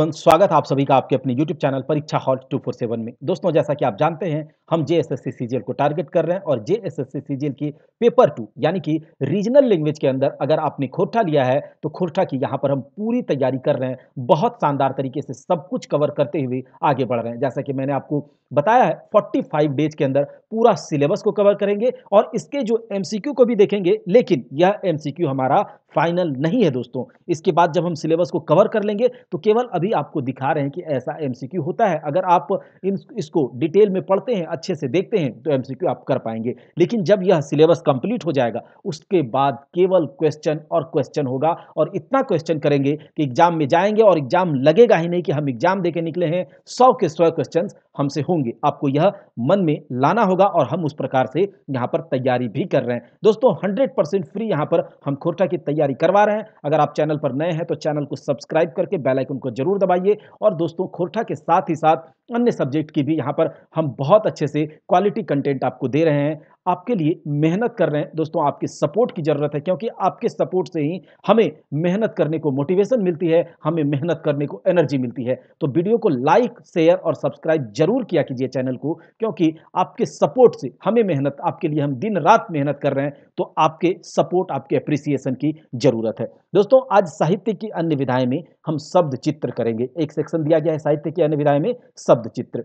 स्वागत आप सभी का आपके अपने YouTube channel Pariksha hall two four seven में दोस्तों जैसा कि आप जानते हैं हम जे एस सीजीएल को टारगेट कर रहे हैं और जे एस सीजीएल की पेपर टू यानी कि रीजनल लैंग्वेज के अंदर अगर आपने खोरठा लिया है तो खोटा की यहाँ पर हम पूरी तैयारी कर रहे हैं बहुत शानदार तरीके से सब कुछ कवर करते हुए आगे बढ़ रहे हैं जैसा कि मैंने आपको बताया है फाइव डेज के अंदर पूरा सिलेबस को कवर करेंगे और इसके जो एम को भी देखेंगे लेकिन यह एम हमारा फाइनल नहीं है दोस्तों इसके बाद जब हम सिलेबस को कवर कर लेंगे तो केवल अभी आपको दिखा रहे हैं कि ऐसा एमसीक्यू होता है अगर आप इन इसको डिटेल में पढ़ते हैं अच्छे से देखते हैं तो एमसीक्यू आप कर पाएंगे लेकिन जब यह सिलेबस कंप्लीट हो जाएगा उसके बाद केवल क्वेश्चन और क्वेश्चन होगा और इतना क्वेश्चन करेंगे कि एग्जाम में जाएंगे और एग्जाम लगेगा ही नहीं कि हम एग्जाम दे निकले हैं सौ के सौ क्वेश्चन हमसे होंगे आपको यह मन में लाना होगा और हम उस प्रकार से यहाँ पर तैयारी भी कर रहे हैं दोस्तों हंड्रेड परसेंट फ्री यहाँ पर हम खोरठा की तैयारी करवा रहे हैं अगर आप चैनल पर नए हैं तो चैनल को सब्सक्राइब करके बेलाइकन को जरूर दबाइए और दोस्तों खोरठा के साथ ही साथ अन्य सब्जेक्ट की भी यहाँ पर हम बहुत अच्छे से क्वालिटी कंटेंट आपको दे रहे हैं आपके लिए मेहनत कर रहे हैं दोस्तों आपके सपोर्ट की ज़रूरत है क्योंकि आपके सपोर्ट से ही हमें मेहनत करने को मोटिवेशन मिलती है हमें मेहनत करने को एनर्जी मिलती है तो वीडियो को लाइक शेयर और सब्सक्राइब जरूर किया कीजिए चैनल को क्योंकि आपके सपोर्ट से हमें मेहनत आपके लिए हम दिन रात मेहनत कर रहे हैं तो आपके सपोर्ट आपके अप्रिसिएशन की ज़रूरत है दोस्तों आज साहित्य की अन्य विधाएं में हम शब्द चित्र करेंगे एक सेक्शन दिया गया है साहित्य की अन्य विधाएं में शब्द चित्र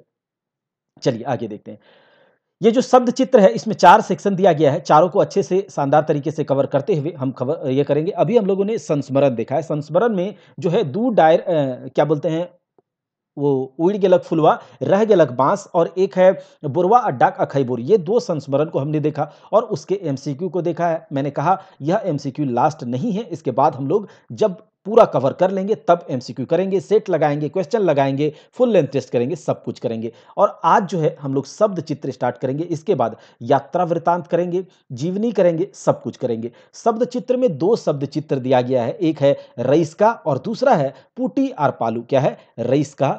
चलिए आगे देखते हैं ये जो शब्द चित्र है इसमें चार सेक्शन दिया गया है चारों को अच्छे से शानदार तरीके से कवर करते हुए हम खबर ये करेंगे अभी हम लोगों ने संस्मरण देखा है संस्मरण में जो है दो डायर क्या बोलते हैं वो उड़ गलक फुलवा रह गलक बांस और एक है बुरवा अड्डाक अखैबुर ये दो संस्मरण को हमने देखा और उसके एमसीक्यू को देखा है मैंने कहा यह एमसीक्यू लास्ट नहीं है इसके बाद हम लोग जब पूरा कवर कर लेंगे तब एम करेंगे सेट लगाएंगे क्वेश्चन लगाएंगे फुल लेंथ टेस्ट करेंगे सब कुछ करेंगे और आज जो है हम लोग शब्द चित्र स्टार्ट करेंगे इसके बाद यात्रा वृतांत करेंगे जीवनी करेंगे सब कुछ करेंगे शब्द चित्र में दो शब्द चित्र दिया गया है एक है रईस का और दूसरा है पुटी आर पालू क्या है रईस का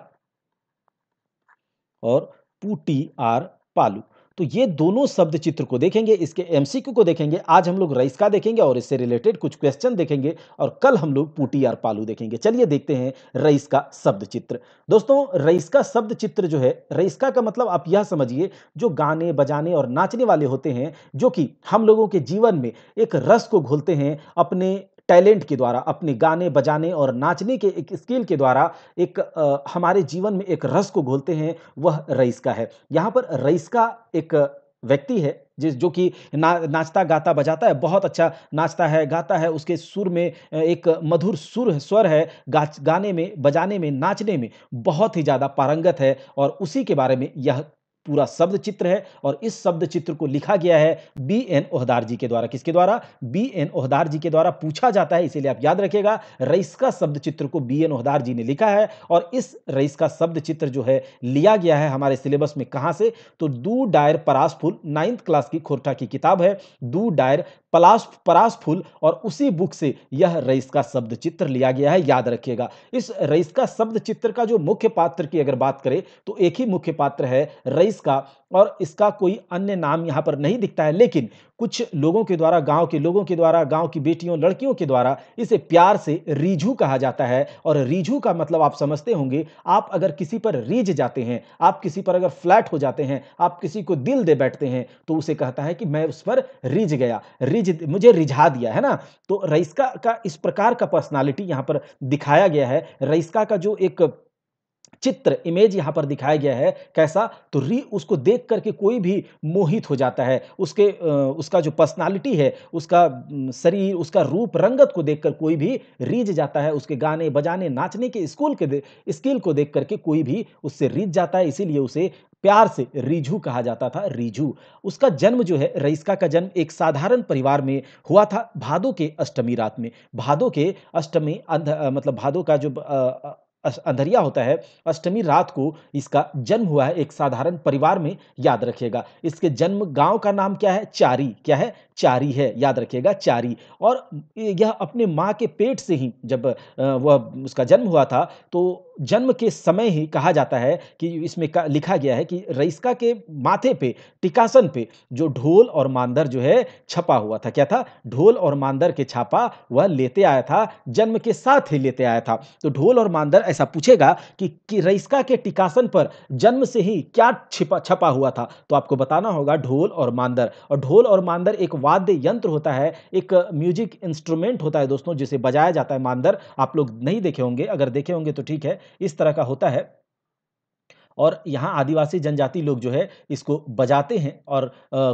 और पुटी आर पालू तो ये दोनों शब्द चित्र को देखेंगे इसके एमसीक्यू को देखेंगे आज हम लोग रईस का देखेंगे और इससे रिलेटेड कुछ क्वेश्चन देखेंगे और कल हम लोग पूटी आर पालू देखेंगे चलिए देखते हैं रईस का शब्द चित्र दोस्तों रईस का शब्द चित्र जो है रईसका का मतलब आप यह समझिए जो गाने बजाने और नाचने वाले होते हैं जो कि हम लोगों के जीवन में एक रस को घोलते हैं अपने टैलेंट के द्वारा अपने गाने बजाने और नाचने के एक स्किल के द्वारा एक आ, हमारे जीवन में एक रस को घोलते हैं वह रईसका है यहाँ पर रईसका एक व्यक्ति है जिस जो कि ना नाचता गाता बजाता है बहुत अच्छा नाचता है गाता है उसके सुर में एक मधुर सुर स्वर है गा गाने में बजाने में नाचने में बहुत ही ज़्यादा पारंगत है और उसी के बारे में यह पूरा शब्द चित्र है और इस शब्द चित्र को लिखा गया है बी एन ओहदार जी के द्वारा किसके द्वारा बी एन ओहदार जी के द्वारा पूछा जाता है इसीलिए आप याद रखिएगा का शब्द चित्र को बी एन ओहदार जी ने लिखा है और इस रईस का शब्द चित्र जो है लिया गया है हमारे सिलेबस में कहाँ से तो दू डायर परासफुल नाइन्थ क्लास की खोरठा की किताब है दू डायर पलास परासफुल और उसी बुक से यह रईस का शब्द चित्र लिया गया है याद रखिएगा इस रईस का शब्द चित्र का जो मुख्य पात्र की अगर बात करें तो एक ही मुख्य पात्र है रईस इसका और इसका कोई अन्य नाम यहाँ पर नहीं दिखता है लेकिन कुछ लोगों के द्वारा गांव के लोगों के द्वारा गांव की बेटियों लड़कियों के द्वारा इसे प्यार से रीझू कहा जाता है और रीझू का मतलब आप समझते होंगे आप अगर किसी पर रीझ जाते हैं आप किसी पर अगर फ्लैट हो जाते हैं आप किसी को दिल दे बैठते हैं तो उसे कहता है कि मैं उस पर रीझ गया रिझ मुझे रिझा दिया है ना तो रईस्का का इस प्रकार का पर्सनैलिटी यहाँ पर दिखाया गया है रईस्का का जो एक चित्र इमेज यहाँ पर दिखाया गया है कैसा तो री उसको देख करके कोई भी मोहित हो जाता है उसके उसका जो पर्सनालिटी है उसका शरीर उसका रूप रंगत को देखकर कोई भी रीझ जाता है उसके गाने बजाने नाचने के स्कूल के स्किल को देख करके कोई भी उससे रीझ जाता है इसीलिए उसे प्यार से रिझू कहा जाता था रिझू उसका जन्म जो है रईसका का जन्म एक साधारण परिवार में हुआ था भादो के अष्टमी रात में भादो के अष्टमी अंध मतलब भादो का जो अंधरिया होता है अष्टमी रात को इसका जन्म हुआ है एक साधारण परिवार में याद रखिएगा इसके जन्म गांव का नाम क्या है चारी क्या है चारी है याद रखिएगा चारी और यह अपने माँ के पेट से ही जब वह उसका जन्म हुआ था तो जन्म के समय ही कहा जाता है कि इसमें लिखा गया है कि रईसका के माथे पे टिकासन पे जो ढोल और मांदर जो है छपा हुआ था क्या था ढोल और मांदर के छापा वह लेते आया था जन्म के साथ ही लेते आया था तो ढोल और मांदर ऐसा पूछेगा कि, कि रईसका के टिकासन पर जन्म से ही क्या छिपा छपा हुआ था तो आपको बताना होगा ढोल और मांदर और ढोल और मांदर एक वाद्य यंत्र होता है एक म्यूजिक इंस्ट्रूमेंट होता है दोस्तों जिसे बजाया जाता है मांदर आप लोग नहीं देखे होंगे अगर देखे होंगे तो ठीक है इस तरह का होता है और यहाँ आदिवासी जनजाति लोग जो है इसको बजाते हैं और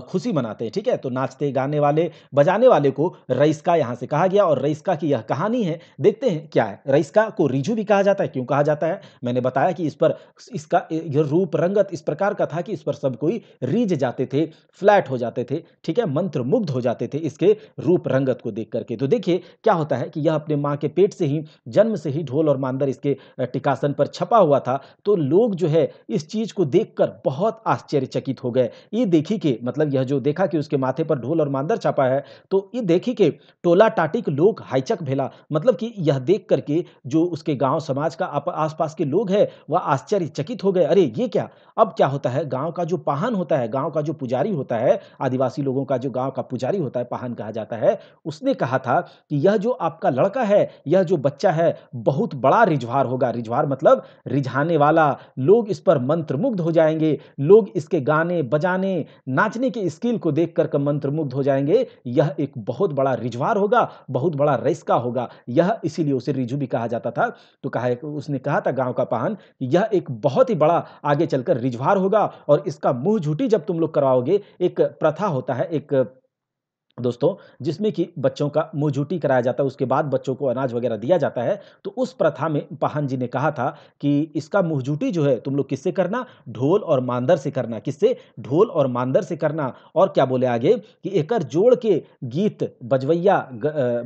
खुशी मनाते हैं ठीक है तो नाचते गाने वाले बजाने वाले को रईसका यहाँ से कहा गया और रईसका की यह कहानी है देखते हैं क्या है रईसका को रिजू भी कहा जाता है क्यों कहा जाता है मैंने बताया कि इस पर इसका यह रूप रंगत इस प्रकार का था कि इस पर सब कोई रीझ जाते थे फ्लैट हो जाते थे ठीक है मंत्र मुग्ध हो जाते थे इसके रूप रंगत को देख करके तो देखिए क्या होता है कि यह अपने माँ के पेट से ही जन्म से ही ढोल और मांदर इसके टिकासन पर छपा हुआ था तो लोग जो है इस चीज को देखकर बहुत आश्चर्यचकित हो गए ये देखी के मतलब यह जो देखा कि उसके माथे पर ढोल और मांदर छापा है तो ये देखी के टोला टाटिक लोग हाईचक भेला मतलब कि यह देख करके जो उसके गांव समाज का आसपास के लोग है वह आश्चर्यचकित हो गए अरे ये क्या अब क्या होता है गांव का जो पाहन होता है गांव का जो पुजारी होता है आदिवासी लोगों का जो गांव का पुजारी होता है पाहन कहा जाता है उसने कहा था कि यह जो आपका लड़का है यह जो बच्चा है बहुत बड़ा रिझवार होगा रिझवार मतलब रिझाने वाला लोग इस पर मंत्र मुग्ध हो जाएंगे लोग इसके गाने बजाने नाचने के स्किल को देख कर मंत्र मुग्ध हो जाएंगे यह एक बहुत बड़ा रिजवार होगा बहुत बड़ा रिस्का होगा यह इसीलिए उसे रिजू भी कहा जाता था तो कहा उसने कहा था गांव का पहान यह एक बहुत ही बड़ा आगे चलकर रिजवार होगा और इसका मुंह झूठी जब तुम लोग करवाओगे एक प्रथा होता है एक दोस्तों जिसमें कि बच्चों का मोजूटी कराया जाता है उसके बाद बच्चों को अनाज वगैरह दिया जाता है तो उस प्रथा में पाहन जी ने कहा था कि इसका मोजूटी जो है तुम लोग किससे करना ढोल और मांदर से करना किससे ढोल और मांदर से करना और क्या बोले आगे कि एकर जोड़ के गीत बजवैया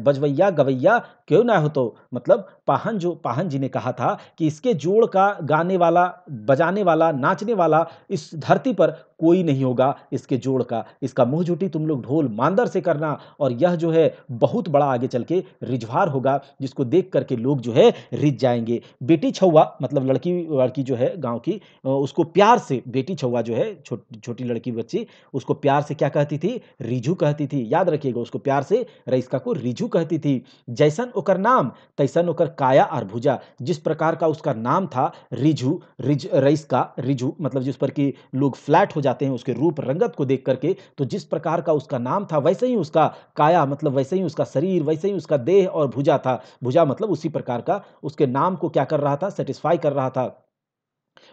बजवैया गवैया क्यों ना हो तो मतलब पाहन जो पाहन जी ने कहा था कि इसके जोड़ का गाने वाला बजाने वाला नाचने वाला इस धरती पर कोई नहीं होगा इसके जोड़ का इसका मुंह तुम लोग ढोल मांदर से से करना और यह जो है बहुत बड़ा आगे चल के रिझवार होगा जिसको देख करके लोग जो है रिझ जाएंगे बेटी छौवा मतलब लड़की लड़की जो है गाँव की उसको प्यार से बेटी छौवा जो है छोटी छोटी लड़की बच्ची उसको प्यार से क्या कहती थी रिझू कहती थी याद रखिएगा उसको प्यार से रईसका को रिझू कहती थी जैसन ओकर नाम तैसन ओकर काया और भुजा जिस प्रकार का उसका नाम था रिझू रिज रईस का रिझू मतलब जिस पर कि लोग फ्लैट हो जाते हैं उसके रूप रंगत को देख करके तो जिस प्रकार का उसका नाम था वैसे वैसे ही उसका काया मतलब वैसे ही उसका शरीर वैसे ही उसका देह और भुजा था भुजा मतलब उसी प्रकार का उसके नाम को क्या कर रहा था सेटिस्फाई कर रहा था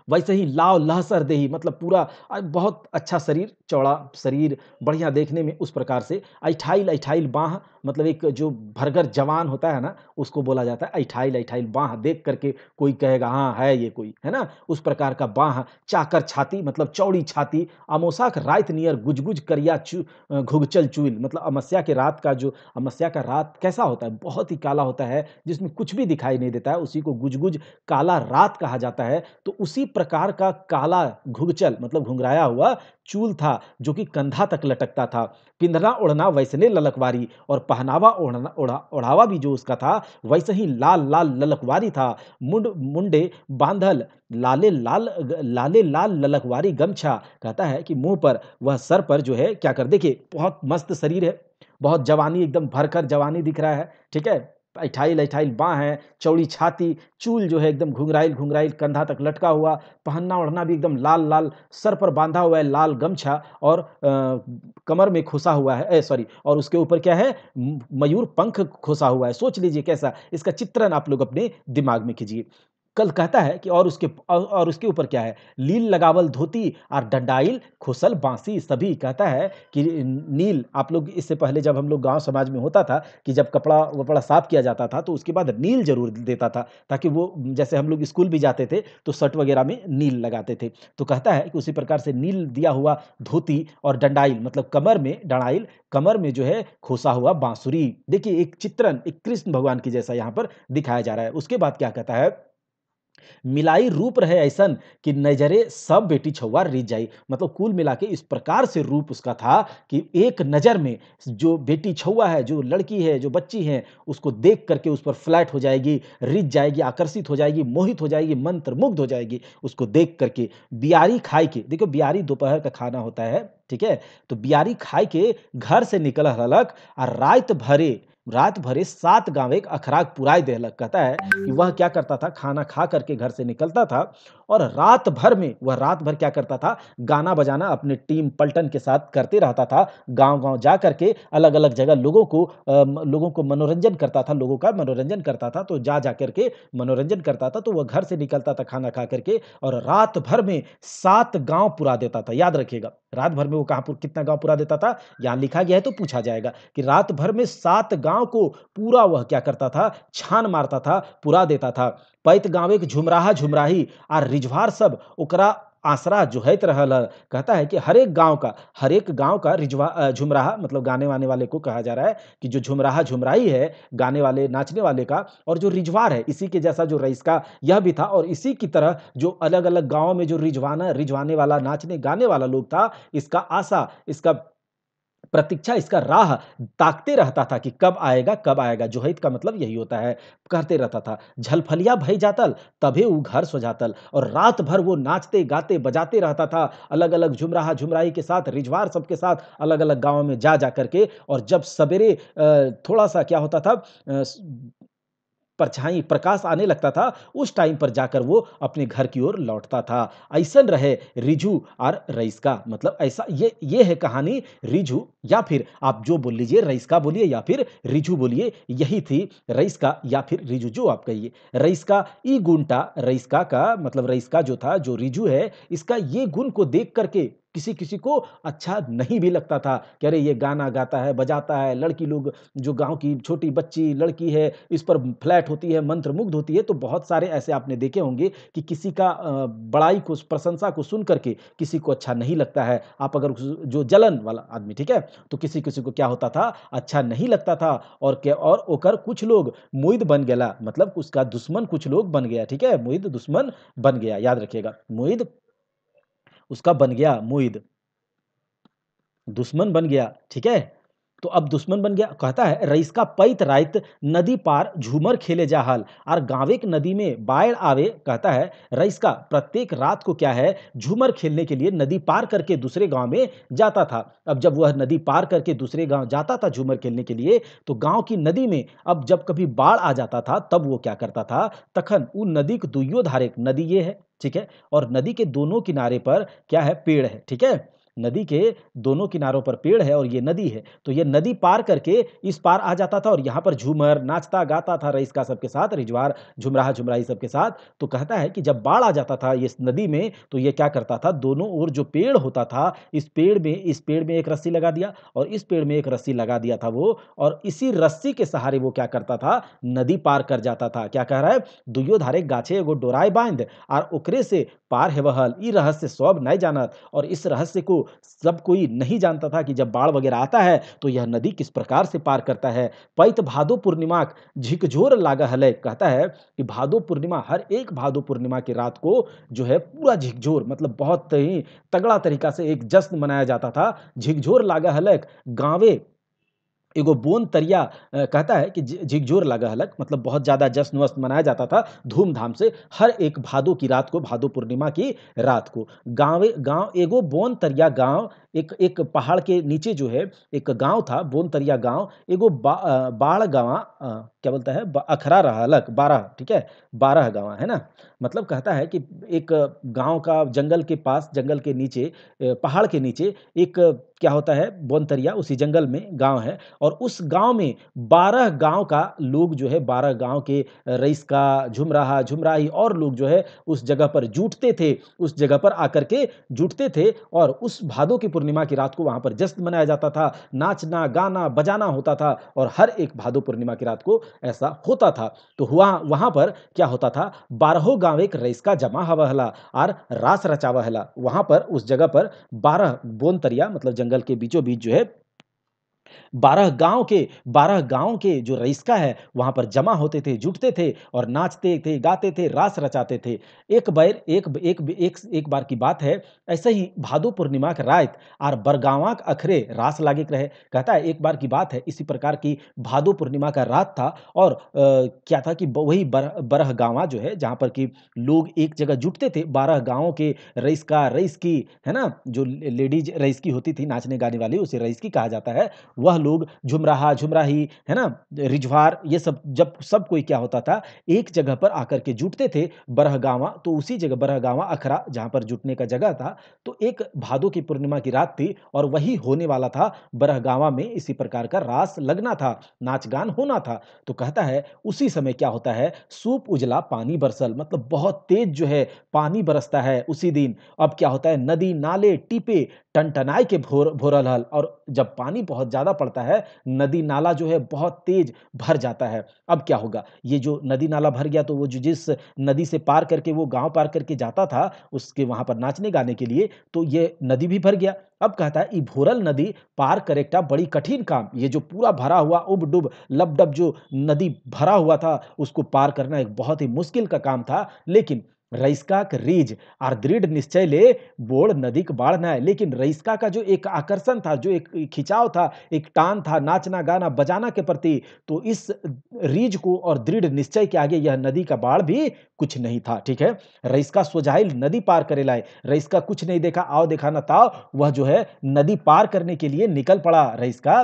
वैसे ही लाव लहसर देही मतलब पूरा बहुत अच्छा शरीर चौड़ा शरीर बढ़िया देखने में उस प्रकार से अठाइल अठाइल बाह मतलब एक जो भरगर जवान होता है ना उसको बोला जाता है ऐठाइल ऐठाइल बाह देख करके कोई कहेगा हाँ है ये कोई है ना उस प्रकार का बाह चाकर छाती मतलब चौड़ी छाती अमोसाक रात नियर गुजगुज करिया चू घुघचल चूल मतलब अमस्या के रात का जो अमस्या का रात कैसा होता है बहुत ही काला होता है जिसमें कुछ भी दिखाई नहीं देता है उसी को गुजगुज काला रात कहा जाता है तो उसी प्रकार का काला घुघचल मतलब घुंघराया हुआ चूल था जो कि कंधा तक लटकता था पिंधना उड़ना वैसने ललकवारी और पहनावा ओढ़ना ओढ़ा ओढ़ावा भी जो उसका था वैसे ही लाल लाल ललकवारी था मुंड मुंडे बांधल लाले लाल लाले लाल ललकवारी गमछा कहता है कि मुंह पर वह सर पर जो है क्या कर देखिए बहुत मस्त शरीर है बहुत जवानी एकदम भरकर जवानी दिख रहा है ठीक है अठाइल अठाइल बाँ हैं चौड़ी छाती चूल जो है एकदम घुंघराइल घुंघराइल कंधा तक लटका हुआ पहनना ओढ़ना भी एकदम लाल लाल सर पर बांधा हुआ है लाल गमछा और आ, कमर में खोसा हुआ है सॉरी और उसके ऊपर क्या है मयूर पंख खोसा हुआ है सोच लीजिए कैसा इसका चित्रण आप लोग अपने दिमाग में कीजिए कल कहता है कि और उसके और उसके ऊपर क्या है लील लगावल धोती और डंडाइल खुसल बांसी सभी कहता है कि नील आप लोग इससे पहले जब हम लोग गांव समाज में होता था कि जब कपड़ा वपड़ा साफ किया जाता था तो उसके बाद नील जरूर देता था ताकि वो जैसे हम लोग स्कूल भी जाते थे तो शर्ट वगैरह में नील लगाते थे तो कहता है कि उसी प्रकार से नील दिया हुआ धोती और डंडाइल मतलब कमर में डंडाइल कमर में जो है खोसा हुआ बांसुरी देखिए एक चित्रण एक कृष्ण भगवान की जैसा यहाँ पर दिखाया जा रहा है उसके बाद क्या कहता है मिलाई रूप रहे ऐसा कि नजरे सब बेटी छुआ रीत जाई मतलब कुल मिला के इस प्रकार से रूप उसका था कि एक नज़र में जो बेटी छुआ है जो लड़की है जो बच्ची है उसको देख करके उस पर फ्लैट हो जाएगी रिझ जाएगी आकर्षित हो जाएगी मोहित हो जाएगी मंत्र मुग्ध हो जाएगी उसको देख करके बियारी खाई के देखो बियारी दोपहर का खाना होता है ठीक है तो बियारी खाई के घर से निकल हलक और रात भरे रात भरे सात गांव एक अखराग पुराई देहलक कहता है कि हम्म। वह क्या करता था खाना खा करके घर से निकलता था और रात भर में वह रात भर क्या करता था गाना बजाना अपने टीम पलटन के साथ करते रहता था गांव गांव जा करके अलग अलग जगह लोगों को लोगों को मनोरंजन करता था लोगों का मनोरंजन करता था तो जा जा करके मनोरंजन करता था तो वह घर से निकलता था खाना खा करके और रात भर में सात गांव पुरा देता था याद रखिएगा रात भर में वो कहाँ पर कितना गांव पुरा देता था यहाँ लिखा गया है तो पूछा जाएगा कि रात भर में सात गांव को पूरा वह क्या करता था छान मारता था पुरा देता था पैत के झुमराहा झुमराही आ रिझवार सब उकरा आसरा जोहैत रहल कहता है कि हरेक गांव का हरेक गांव का रिजवा झुमराहा मतलब गाने वाने वाले को कहा जा रहा है कि जो झुमराहा झुमराई है गाने वाले नाचने वाले का और जो रिजवार है इसी के जैसा जो रईस का यह भी था और इसी की तरह जो अलग अलग गाँव में जो रिजवाना रिजवाने वाला नाचने गाने वाला लोग था इसका आशा इसका प्रतीक्षा इसका राह ताकते रहता था कि कब आएगा कब आएगा जोहित का मतलब यही होता है करते रहता था झलफलिया भई जातल तभी वो घर सो जातल और रात भर वो नाचते गाते बजाते रहता था अलग अलग झुमराहा झुमराही के साथ रिजवार सबके साथ अलग अलग गाँव में जा जा करके और जब सवेरे थोड़ा सा क्या होता था परछाई प्रकाश आने लगता था उस टाइम पर जाकर वो अपने घर की ओर लौटता था ऐसा रहे रिजू और रईस का मतलब ऐसा ये ये है कहानी रिजू या फिर आप जो बोल लीजिए रईस का बोलिए या फिर रिजू बोलिए यही थी रईस का या फिर रिजू जो आप कहिए रईस का ई गुंटा रईस का, का मतलब रईस का जो था जो रिजू है इसका ये गुण को देख करके किसी किसी को अच्छा नहीं भी लगता था कि अरे ये गाना गाता है बजाता है लड़की लोग जो गांव की छोटी बच्ची लड़की है इस पर फ्लैट होती है मंत्र मुग्ध होती है तो बहुत सारे ऐसे आपने देखे होंगे कि किसी का बड़ाई को प्रशंसा को सुन करके किसी को अच्छा नहीं लगता है आप अगर जो जलन वाला आदमी ठीक है तो किसी किसी को क्या होता था अच्छा नहीं लगता था और क्या और ओकर कुछ लोग मोहित बन गया मतलब उसका दुश्मन कुछ लोग बन गया ठीक है मोहित दुश्मन बन गया याद रखिएगा मोहित उसका बन गया मुइद दुश्मन बन गया ठीक है तो अब दुश्मन बन गया कहता है रईस का पैत राइत नदी पार झूमर खेले जाहल और गांवे के नदी में बाढ़ आवे कहता है रईस का प्रत्येक रात को क्या है झूमर खेलने के लिए नदी पार करके दूसरे गांव में जाता था अब जब वह नदी पार करके दूसरे गांव जाता था झूमर खेलने के लिए तो गांव की नदी में अब जब कभी बाढ़ आ जाता था तब वो क्या करता था तखन वो नदी के दुइयो धारे नदी ये है ठीक है और नदी के दोनों किनारे पर क्या है पेड़ है ठीक है नदी के दोनों किनारों पर पेड़ है और ये नदी है तो ये नदी पार करके इस पार आ जाता था और यहाँ पर झूमर नाचता गाता था रईस का सबके साथ रिजवार झुमराह झुमराई सबके साथ तो कहता है कि जब बाढ़ आ जाता था इस नदी में तो ये क्या करता था दोनों ओर जो पेड़ होता था इस पेड़ में इस पेड़ में एक रस्सी लगा दिया और इस पेड़ में एक रस्सी लगा दिया था वो और इसी रस्सी के सहारे वो क्या करता था नदी पार कर जाता था क्या कह रहा है दुयो धारे गाछे एगो डोराए बांध और ओकरे से पार है वह ई रहस्य सब नहीं जानत और इस रहस्य को सब कोई नहीं जानता था कि जब बाढ़ वगैरह आता है तो यह नदी किस प्रकार से पार करता है पैत भादो पूर्णिमा झिकझोर लागा हलय कहता है कि भादो पूर्णिमा हर एक भादो पूर्णिमा की रात को जो है पूरा झिकझोर मतलब बहुत ही तगड़ा तरीका से एक जश्न मनाया जाता था झिकझोर लागा हलय गाँवे एगो बोन तरिया कहता है कि झिकझोर लगा हलक मतलब बहुत ज़्यादा जश्न वस्त मनाया जाता था धूमधाम से हर एक भादो की रात को भादो पूर्णिमा की रात को गाँव गाँव एगो बोन तरिया गाँव एक एक पहाड़ के नीचे जो है एक गांव था बोनतरिया गांव एगो बाढ़ गांव क्या बोलता है अखरा अलग बारह ठीक है बारह गांव है ना मतलब कहता है कि एक गांव का जंगल के पास जंगल के नीचे पहाड़ के नीचे एक क्या होता है बोनतरिया उसी जंगल में गांव है और उस गांव में बारह गांव का लोग जो है बारह गांव के रईस का झुमराहा झुमराही और लोग जो है उस जगह पर जुटते थे उस जगह पर आकर के जुटते थे और उस भादों की पूर्णिमा की रात को वहाँ पर जश्न मनाया जाता था नाचना गाना बजाना होता था और हर एक भादो पूर्णिमा की रात को ऐसा होता था तो हुआ वहाँ पर क्या होता था बारह गाँव एक रईस का जमा हवा हला और रास रचावा हला वहाँ पर उस जगह पर बारह बोनतरिया मतलब जंगल के बीचों बीच जो है बारह गांव के बारह गांव के जो रईसका है वहां पर जमा होते थे जुटते थे और नाचते थे गाते थे रास रचाते थे एक बैर एक एक एक, एक बार की बात है ऐसे ही भादो पूर्णिमा के रात आर बरगावाक अखरे रास लागे रहे कहता है एक बार की बात है इसी प्रकार की भादो पूर्णिमा का रात था और आ, क्या था कि वही बर, बरह गांवा जो है जहाँ पर कि लोग एक जगह जुटते थे बारह गाँव के रईसका रईस की है ना जो लेडीज रईस की होती थी नाचने गाने वाली उसे रईस की कहा जाता है वह लोग झुमराहा झुमराही है ना रिजवार ये सब जब सब कोई क्या होता था एक जगह पर आकर के जुटते थे बरहगावा तो उसी जगह बरहगावा अखरा जहाँ पर जुटने का जगह था तो एक भादो की पूर्णिमा की रात थी और वही होने वाला था बरहगावा में इसी प्रकार का रास लगना था नाच गान होना था तो कहता है उसी समय क्या होता है सूप उजला पानी बरसल मतलब बहुत तेज जो है पानी बरसता है उसी दिन अब क्या होता है नदी नाले टीपे टनटनाए के भोर भोरल हल और जब पानी बहुत ज़्यादा ज़्यादा पड़ता है नदी नाला जो है बहुत तेज भर जाता है अब क्या होगा ये जो नदी नाला भर गया तो वो जो जिस नदी से पार करके वो गांव पार करके जाता था उसके वहाँ पर नाचने गाने के लिए तो ये नदी भी भर गया अब कहता है भोरल नदी पार करेक्टा बड़ी कठिन काम ये जो पूरा भरा हुआ उब डुब लब डब जो नदी भरा हुआ था उसको पार करना एक बहुत ही मुश्किल का काम था लेकिन रईसकाक रीज और दृढ़ निश्चय ले बोड़ का बाढ़ न लेकिन रईसका का जो एक आकर्षण था जो एक खिंचाव था एक टान था नाचना गाना बजाना के प्रति तो इस रीज को और दृढ़ निश्चय के आगे यह नदी का बाढ़ भी कुछ नहीं था ठीक है रईसका सोझाइल नदी पार करे लाए रईसका कुछ नहीं देखा आओ देखा ना ताओ वह जो है नदी पार करने के लिए निकल पड़ा रईसका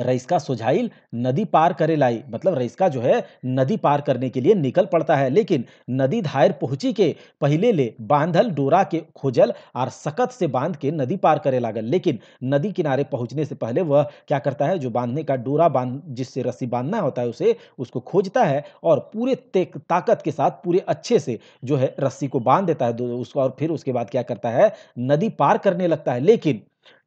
रईसका सुझाइल नदी पार करे लाई मतलब रईसका जो है नदी पार करने के लिए निकल पड़ता है लेकिन नदी धायर पहुंची के पहले ले बांधल डोरा के खोजल और सकत से बांध के नदी पार करे लागल लेकिन नदी किनारे पहुंचने से पहले वह क्या करता है जो बांधने का डोरा बांध जिससे रस्सी बांधना होता है उसे उसको खोजता है और पूरे ताकत के साथ पूरे अच्छे से जो है रस्सी को बांध देता है उसको और फिर उसके बाद क्या करता है नदी पार करने लगता है लेकिन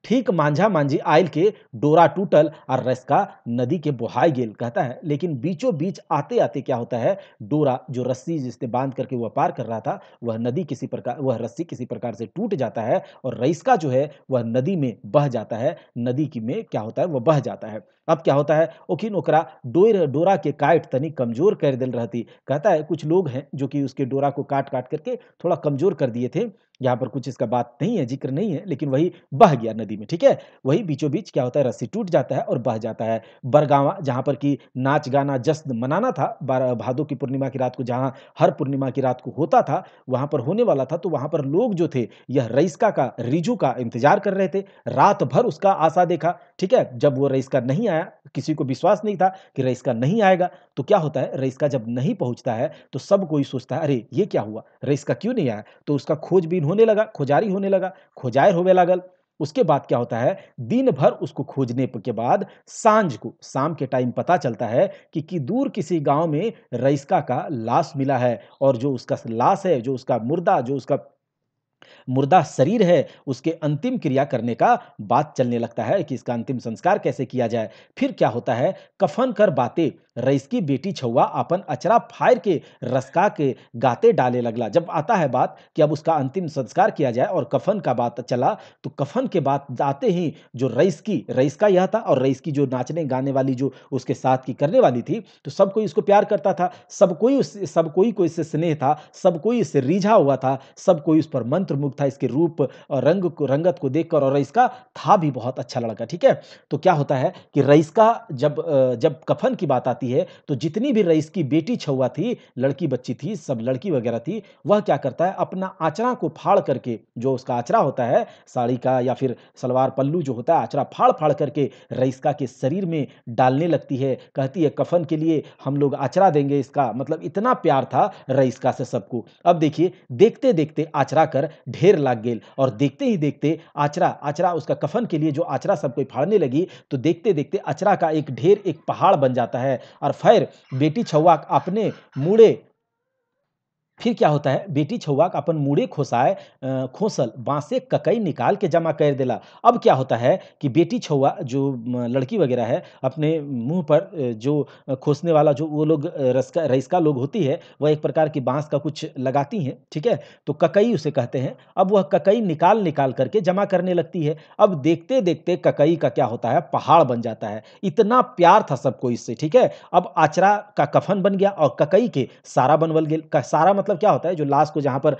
ठीक मांझा मांझी आयल के डोरा टूटल और रसका नदी के बोहाई गेल कहता है लेकिन बीचों बीच आते आते क्या होता है डोरा जो रस्सी जिसने बांध करके वह पार कर रहा था वह नदी किसी प्रकार वह रस्सी किसी प्रकार से टूट जाता है और रईसका जो है वह नदी में बह जाता है नदी की में क्या होता है वह बह जाता है अब क्या होता है ओकिन ओकरा डोर डोरा के काट तनी कमजोर कर दिल रहती कहता है कुछ लोग हैं जो कि उसके डोरा को काट काट करके थोड़ा कमजोर कर दिए थे यहाँ पर कुछ इसका बात नहीं है जिक्र नहीं है लेकिन वही बह गया नदी में ठीक है वही बीचों बीच क्या होता है रस्सी टूट जाता है और बह जाता है बरगावा जहाँ पर कि नाच गाना जश्न मनाना था भादो की पूर्णिमा की रात को जहाँ हर पूर्णिमा की रात को होता था वहाँ पर होने वाला था तो वहाँ पर लोग जो थे यह रईसका का रिजू का इंतजार कर रहे थे रात भर उसका आशा देखा ठीक है जब वो रईस्का नहीं आया किसी को विश्वास नहीं था कि रईस्का नहीं आएगा तो क्या होता है रईस्का जब नहीं पहुँचता है तो सब कोई सोचता है अरे ये क्या हुआ रईस्का क्यों नहीं आया तो उसका खोजबीन होने लगा खोजारी होने लगा खोजायर होवे लागल उसके बाद क्या होता है दिन भर उसको खोजने के बाद सांझ को शाम के टाइम पता चलता है कि, कि दूर किसी गांव में रईसका का लाश मिला है और जो उसका लाश है जो उसका मुर्दा जो उसका मुर्दा शरीर है उसके अंतिम क्रिया करने का बात चलने लगता है कि इसका अंतिम संस्कार कैसे किया जाए फिर क्या होता है कफन कर बातें रईस की बेटी छुआ अपन अचरा फायर के रसका के गाते डाले लगला जब आता है बात कि अब उसका अंतिम संस्कार किया जाए और कफन का बात चला तो कफन के बात आते ही जो रईस की रईस का यह था और रईस की जो नाचने गाने वाली जो उसके साथ की करने वाली थी तो सब कोई इसको प्यार करता था सब कोई उस सब कोई को इससे स्नेह था सब कोई इससे रीझा हुआ था सब कोई उस पर मन मंत्रमुग्ध था इसके रूप और रंग को रंगत को देखकर और रईसका था भी बहुत अच्छा लड़का ठीक है तो क्या होता है कि रईसका जब जब कफन की बात आती है तो जितनी भी रईस की बेटी छुआ थी लड़की बच्ची थी सब लड़की वगैरह थी वह क्या करता है अपना आचरा को फाड़ करके जो उसका आचरा होता है साड़ी का या फिर सलवार पल्लू जो होता है आचरा फाड़ फाड़ करके रईसका के शरीर में डालने लगती है कहती है कफन के लिए हम लोग आचरा देंगे इसका मतलब इतना प्यार था रईसका से सबको अब देखिए देखते देखते आचरा कर ढेर लाग गेल और देखते ही देखते आचरा आचरा उसका कफन के लिए जो आचरा सब कोई फाड़ने लगी तो देखते देखते अचरा का एक ढेर एक पहाड़ बन जाता है और खैर बेटी छुआ अपने मुड़े फिर क्या होता है बेटी छौवा का अपन मुड़े खोसाए खोसल बांसे ककई निकाल के जमा कर देला अब क्या होता है कि बेटी छौवा जो लड़की वगैरह है अपने मुंह पर जो खोसने वाला जो वो लोग रसका रईसका लोग होती है वह एक प्रकार की बाँस का कुछ लगाती हैं ठीक है तो ककई उसे कहते हैं अब वह ककई निकाल निकाल करके जमा करने लगती है अब देखते देखते ककई का क्या होता है पहाड़ बन जाता है इतना प्यार था सबको इससे ठीक है अब आचरा का कफन बन गया और ककई के सारा बनवल गया सारा मतलब मतलब क्या होता है जो लाश को जहाँ पर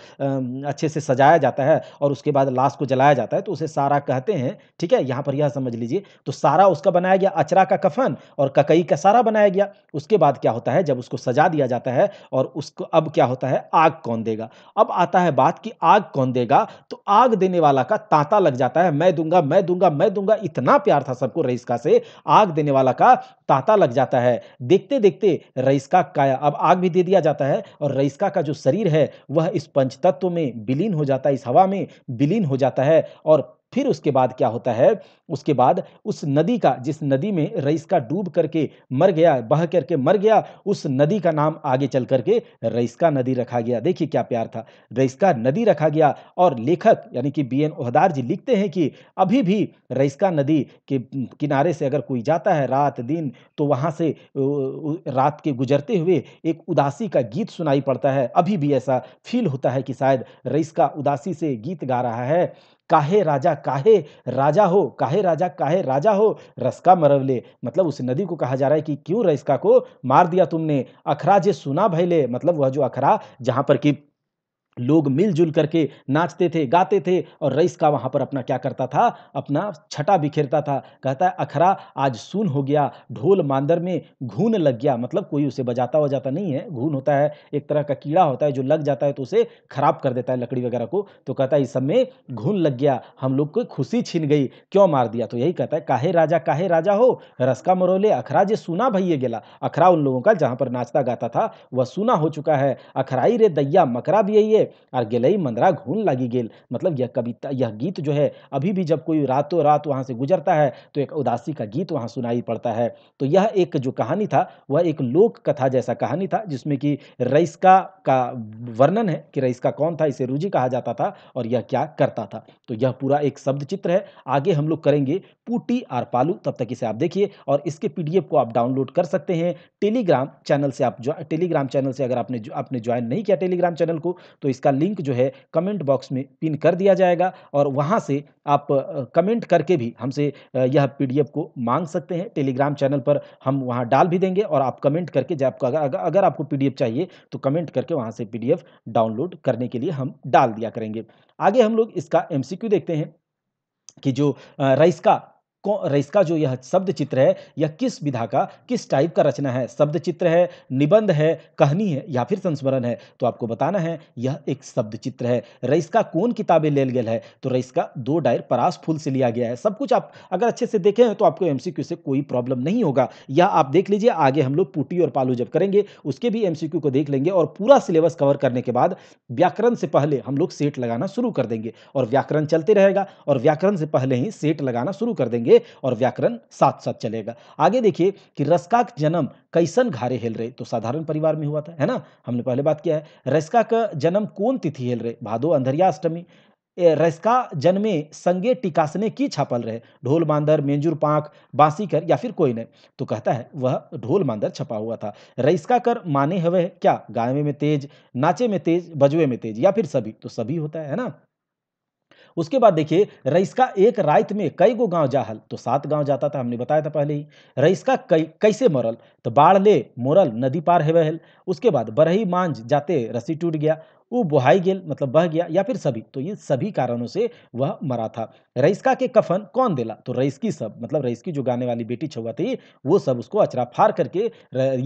अच्छे से सजाया जाता है और उसके बाद लाश को जलाया जाता है तो उसे सारा कहते हैं ठीक है यहाँ पर यह समझ लीजिए तो सारा उसका बनाया गया अचरा का कफन और ककई का सारा बनाया गया उसके बाद क्या होता है जब उसको सजा दिया जाता है और उसको अब क्या होता है आग कौन देगा अब आता है बात कि आग कौन देगा तो आग देने वाला का तांता लग जाता है मैं दूंगा मैं दूंगा मैं दूंगा इतना प्यार था सबको रईसका से आग देने वाला का तांता लग जाता है देखते देखते रईसका का अब आग भी दे दिया जाता है और रईसका का जो शरीर है वह इस पंच तत्व में विलीन हो जाता है इस हवा में विलीन हो जाता है और फिर उसके बाद क्या होता है उसके बाद उस नदी का जिस नदी में रईस का डूब करके मर गया बह करके मर गया उस नदी का नाम आगे चल करके रईसका नदी रखा गया देखिए क्या प्यार था रईसका नदी रखा गया और लेखक यानी कि बी एन ओहदार जी लिखते हैं कि अभी भी रईसका नदी के किनारे से अगर कोई जाता है रात दिन तो वहाँ से रात के गुजरते हुए एक उदासी का गीत सुनाई पड़ता है अभी भी ऐसा फील होता है कि शायद रईस का उदासी से गीत गा रहा है काहे राजा काहे राजा हो काहे राजा काहे राजा हो रसका मरवले मतलब उस नदी को कहा जा रहा है कि क्यों रसका को मार दिया तुमने अखरा जे सुना भैले मतलब वह जो अखरा जहाँ पर कि लोग मिलजुल करके नाचते थे गाते थे और रईस का वहाँ पर अपना क्या करता था अपना छटा बिखेरता था कहता है अखरा आज सुन हो गया ढोल मांदर में घून लग गया मतलब कोई उसे बजाता वजाता नहीं है घून होता है एक तरह का कीड़ा होता है जो लग जाता है तो उसे खराब कर देता है लकड़ी वगैरह को तो कहता है इस सब में घून लग गया हम लोग को खुशी छीन गई क्यों मार दिया तो यही कहता है काहे राजा काहे राजा हो रसका मरोले अखरा जे सुना भैये गेला अखरा उन लोगों का जहाँ पर नाचता गाता था वह सुना हो चुका है अखराई रे दैया मकरा भी यही है और गेलई मंदरा घून लगी गेल मतलब यह कविता यह गीत जो है अभी भी जब कोई रातों रात वहाँ से गुजरता है तो एक उदासी का गीत वहाँ सुनाई पड़ता है तो यह एक जो कहानी था वह एक लोक कथा जैसा कहानी था जिसमें कि रईसका का वर्णन है कि रईसका कौन था इसे रूजी कहा जाता था और यह क्या करता था तो यह पूरा एक शब्द चित्र है आगे हम लोग करेंगे पूटी आर पालू तब तक इसे आप देखिए और इसके पी को आप डाउनलोड कर सकते हैं टेलीग्राम चैनल से आप टेलीग्राम चैनल से अगर आपने आपने ज्वाइन नहीं किया टेलीग्राम चैनल को तो इसका लिंक जो है कमेंट बॉक्स में पिन कर दिया जाएगा और वहाँ से आप कमेंट करके भी हमसे यह पीडीएफ को मांग सकते हैं टेलीग्राम चैनल पर हम वहाँ डाल भी देंगे और आप कमेंट करके जब आपको अगर, अगर आपको पीडीएफ चाहिए तो कमेंट करके वहाँ से पीडीएफ डाउनलोड करने के लिए हम डाल दिया करेंगे आगे हम लोग इसका एमसीक्यू देखते हैं कि जो रईस का इसका जो यह शब्द चित्र है यह किस विधा का किस टाइप का रचना है शब्द चित्र है निबंध है कहनी है या फिर संस्मरण है तो आपको बताना है यह एक शब्द चित्र है रईस का कौन किताबें ले गया है तो रईस का दो डायर परास फूल से लिया गया है सब कुछ आप अगर अच्छे से देखें तो आपको एम से कोई प्रॉब्लम नहीं होगा यह आप देख लीजिए आगे हम लोग पुटी और पालू जब करेंगे उसके भी एम को देख लेंगे और पूरा सिलेबस कवर करने के बाद व्याकरण से पहले हम लोग सेट लगाना शुरू कर देंगे और व्याकरण चलते रहेगा और व्याकरण से पहले ही सेट लगाना शुरू कर देंगे चलेंगे और व्याकरण साथ साथ चलेगा आगे देखिए कि रसका जन्म कैसन घारे हेल रहे तो साधारण परिवार में हुआ था है ना हमने पहले बात किया है रसका का जन्म कौन तिथि हेल रहे भादो अंधरिया अष्टमी रसका जन्मे संगे टिकासने की छापल रहे ढोल मांदर मेंजूर पाख बांसी कर या फिर कोई नहीं तो कहता है वह ढोल मांदर छपा हुआ था रईसका कर माने हवे क्या गाय में तेज नाचे में तेज बजवे में तेज या फिर सभी तो सभी होता है ना उसके बाद देखिए रईस का एक रात में कई गो गांव जाहल तो सात गांव जाता था हमने बताया था पहले ही रईस का कई कैसे मरल तो बाढ़ ले मोरल नदी पार बहल उसके बाद बरही मांझ जाते रस्सी टूट गया वो बुहाई गेल मतलब बह गया या फिर सभी तो ये सभी कारणों से वह मरा था रईसका के कफन कौन देला तो रईसकी सब मतलब रईसकी जो गाने वाली बेटी छुआ थी वो सब उसको अचरा फार करके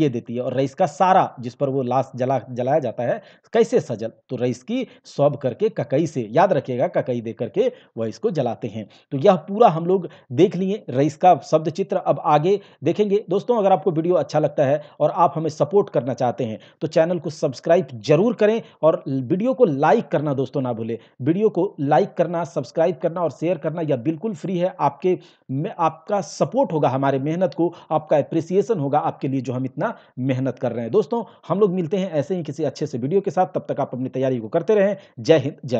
ये देती है और रईसका सारा जिस पर वो लाश जला जलाया जाता है कैसे सजल तो रईसकी सौब करके ककई से याद रखिएगा ककई दे करके वह इसको जलाते हैं तो यह पूरा हम लोग देख लिए रईस का शब्द चित्र अब आगे देखेंगे दोस्तों अगर आपको वीडियो अच्छा लगता है और आप हमें सपोर्ट करना चाहते हैं तो चैनल को सब्सक्राइब जरूर करें और वीडियो को लाइक करना दोस्तों ना भूले वीडियो को लाइक करना सब्सक्राइब करना और शेयर करना यह बिल्कुल फ्री है आपके में आपका सपोर्ट होगा हमारे मेहनत को आपका अप्रिसिएशन होगा आपके लिए जो हम इतना मेहनत कर रहे हैं दोस्तों हम लोग मिलते हैं ऐसे ही किसी अच्छे से वीडियो के साथ तब तक आप अपनी तैयारी को करते रहें जय हिंद जय